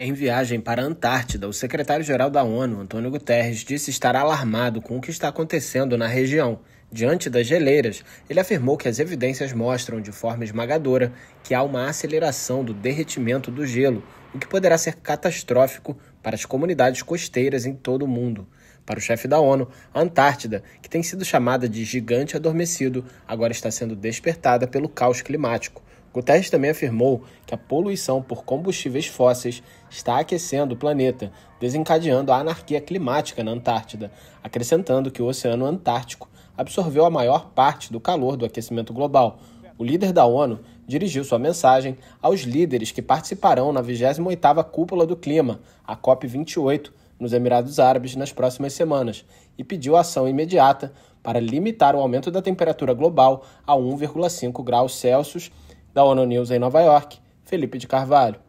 Em viagem para a Antártida, o secretário-geral da ONU, Antônio Guterres, disse estar alarmado com o que está acontecendo na região. Diante das geleiras, ele afirmou que as evidências mostram de forma esmagadora que há uma aceleração do derretimento do gelo, o que poderá ser catastrófico para as comunidades costeiras em todo o mundo. Para o chefe da ONU, a Antártida, que tem sido chamada de gigante adormecido, agora está sendo despertada pelo caos climático Guterres também afirmou que a poluição por combustíveis fósseis está aquecendo o planeta, desencadeando a anarquia climática na Antártida, acrescentando que o Oceano Antártico absorveu a maior parte do calor do aquecimento global. O líder da ONU dirigiu sua mensagem aos líderes que participarão na 28ª Cúpula do Clima, a COP 28, nos Emirados Árabes nas próximas semanas, e pediu ação imediata para limitar o aumento da temperatura global a 1,5 graus Celsius da ONU News em Nova York, Felipe de Carvalho.